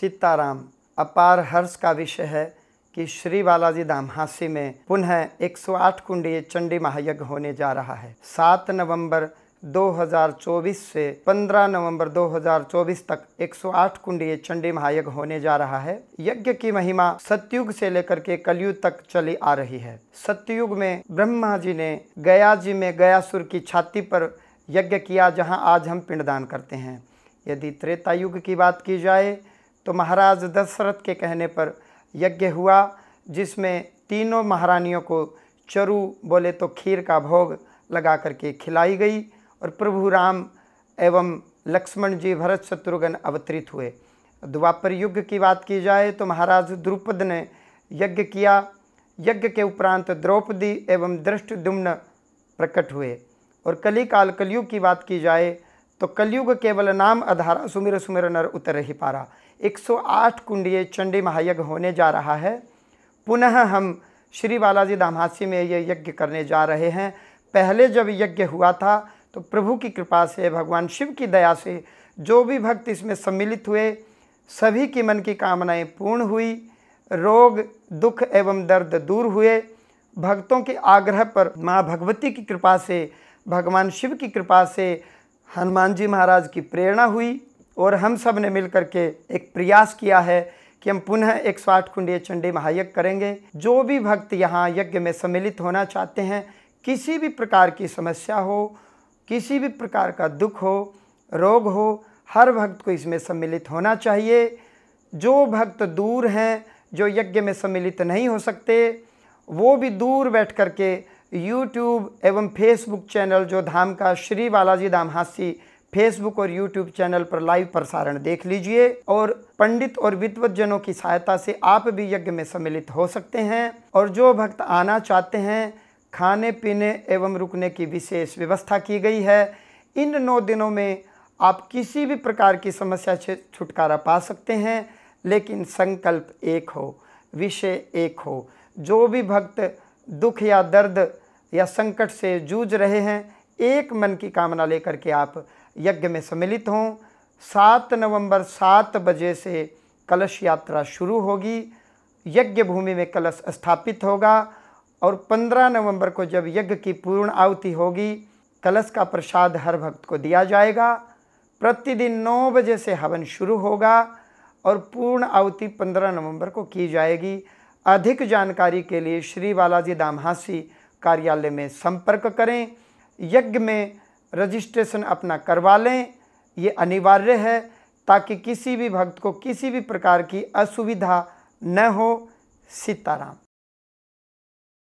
सीताराम अपार हर्ष का विषय है कि श्री बालाजी धाम हांसी में पुनः 108 कुंडीय चंडी महायज्ञ होने जा रहा है 7 नवंबर 2024 से 15 नवंबर 2024 तक 108 कुंडीय चंडी महायज्ञ होने जा रहा है यज्ञ की महिमा सतयुग से लेकर के कलयुग तक चली आ रही है सतयुग में ब्रह्मा जी ने गया जी में गयासुर की छाती पर यज्ञ किया जहां आज हम पिंडदान करते हैं यदि त्रेता युग की बात की जाए तो महाराज दशरथ के कहने पर यज्ञ हुआ जिसमें तीनों महारानियों को चरु बोले तो खीर का भोग लगा करके खिलाई गई और प्रभु राम एवं लक्ष्मण जी भरत शत्रुघ्न अवतरित हुए द्वापर युग की बात की जाए तो महाराज द्रुपद ने यज्ञ किया यज्ञ के उपरांत द्रौपदी एवं दृष्ट दुम्न प्रकट हुए और कली काल कलयुग की बात की जाए तो कलयुग केवल नाम अधारा सुमिर सुमिर नर उतर ही पारा 108 कुंडीय चंडी महायज्ञ होने जा रहा है पुनः हम श्री बालाजी धामहासी में ये यज्ञ करने जा रहे हैं पहले जब यज्ञ हुआ था तो प्रभु की कृपा से भगवान शिव की दया से जो भी भक्त इसमें सम्मिलित हुए सभी की मन की कामनाएं पूर्ण हुई रोग दुख एवं दर्द दूर हुए भक्तों के आग्रह पर माँ भगवती की कृपा से भगवान शिव की कृपा से हनुमान जी महाराज की प्रेरणा हुई और हम सब ने मिलकर के एक प्रयास किया है कि हम पुनः एक सौ आठ कुंडीय चंडी महायज्ञ करेंगे जो भी भक्त यहाँ यज्ञ में सम्मिलित होना चाहते हैं किसी भी प्रकार की समस्या हो किसी भी प्रकार का दुख हो रोग हो हर भक्त को इसमें सम्मिलित होना चाहिए जो भक्त दूर हैं जो यज्ञ में सम्मिलित नहीं हो सकते वो भी दूर बैठ कर के यूट्यूब एवं फेसबुक चैनल जो धाम का श्री बालाजी धाम हासी फेसबुक और यूट्यूब चैनल पर लाइव प्रसारण देख लीजिए और पंडित और विद्वत जनों की सहायता से आप भी यज्ञ में सम्मिलित हो सकते हैं और जो भक्त आना चाहते हैं खाने पीने एवं रुकने की विशेष व्यवस्था की गई है इन नौ दिनों में आप किसी भी प्रकार की समस्या से छुटकारा पा सकते हैं लेकिन संकल्प एक हो विषय एक हो जो भी भक्त दुख या दर्द या संकट से जूझ रहे हैं एक मन की कामना लेकर के आप यज्ञ में सम्मिलित हों सात नवंबर सात बजे से कलश यात्रा शुरू होगी यज्ञ भूमि में कलश स्थापित होगा और पंद्रह नवंबर को जब यज्ञ की पूर्ण आहुति होगी कलश का प्रसाद हर भक्त को दिया जाएगा प्रतिदिन नौ बजे से हवन शुरू होगा और पूर्ण आहुति पंद्रह नवंबर को की जाएगी अधिक जानकारी के लिए श्री बालाजी दामहासी कार्यालय में संपर्क करें यज्ञ में रजिस्ट्रेशन अपना करवा लें ये अनिवार्य है ताकि किसी भी भक्त को किसी भी प्रकार की असुविधा न हो सीताराम